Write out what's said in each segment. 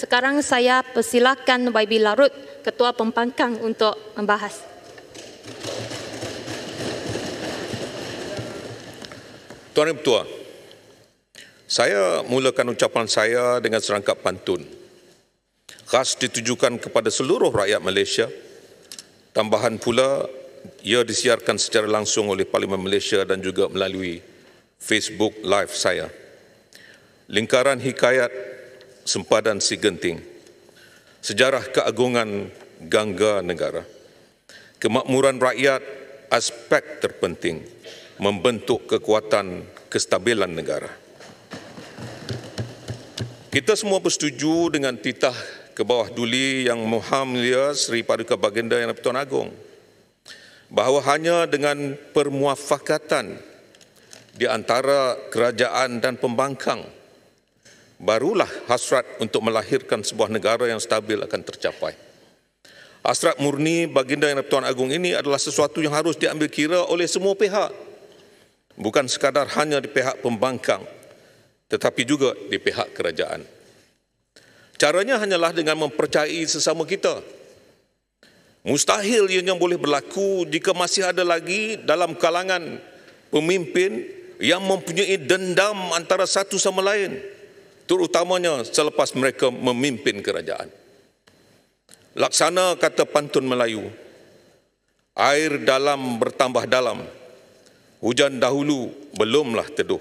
Sekarang saya persilakan YB Larut, Ketua Pembangkang untuk membahas. Tuan dan Pertua, saya mulakan ucapan saya dengan serangkap pantun. Khas ditujukan kepada seluruh rakyat Malaysia. Tambahan pula, ia disiarkan secara langsung oleh Parlimen Malaysia dan juga melalui Facebook Live saya. Lingkaran hikayat sempadan si genting, sejarah keagungan gangga negara, kemakmuran rakyat aspek terpenting membentuk kekuatan kestabilan negara. Kita semua bersetuju dengan titah ke bawah duli yang muhammadiyah Sri Paduka Baginda Yang Dipertuan Agong bahawa hanya dengan permuafakatan di antara kerajaan dan pembangkang barulah hasrat untuk melahirkan sebuah negara yang stabil akan tercapai. Hasrat murni baginda yang Tuan Agung ini adalah sesuatu yang harus diambil kira oleh semua pihak. Bukan sekadar hanya di pihak pembangkang, tetapi juga di pihak kerajaan. Caranya hanyalah dengan mempercayai sesama kita. Mustahil ianya boleh berlaku jika masih ada lagi dalam kalangan pemimpin yang mempunyai dendam antara satu sama lain terutamanya selepas mereka memimpin kerajaan. Laksana kata pantun Melayu, air dalam bertambah dalam, hujan dahulu belumlah teduh,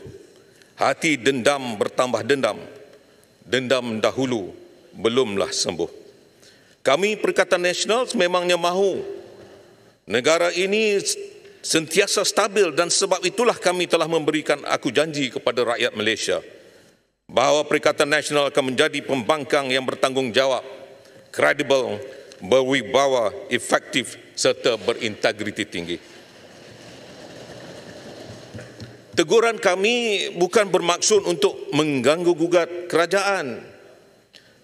hati dendam bertambah dendam, dendam dahulu belumlah sembuh. Kami Perikatan Nasional memangnya mahu negara ini sentiasa stabil dan sebab itulah kami telah memberikan aku janji kepada rakyat Malaysia – bahawa Perikatan Nasional akan menjadi pembangkang yang bertanggungjawab, kredibel, berwibawa, efektif serta berintegriti tinggi. Teguran kami bukan bermaksud untuk mengganggu gugat kerajaan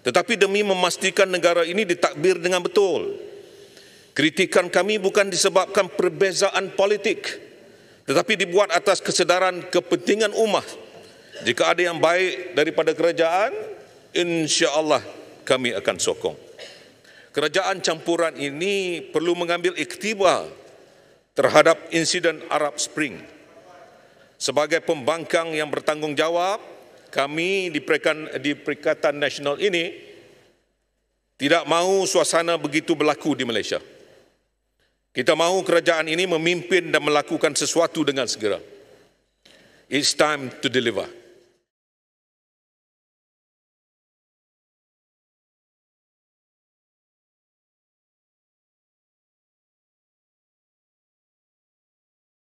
tetapi demi memastikan negara ini ditakbir dengan betul. Kritikan kami bukan disebabkan perbezaan politik tetapi dibuat atas kesedaran kepentingan umat jika ada yang baik daripada kerajaan, insya-Allah kami akan sokong. Kerajaan campuran ini perlu mengambil iktibar terhadap insiden Arab Spring. Sebagai pembangkang yang bertanggungjawab, kami di Perikatan Nasional ini tidak mahu suasana begitu berlaku di Malaysia. Kita mahu kerajaan ini memimpin dan melakukan sesuatu dengan segera. It's time to deliver.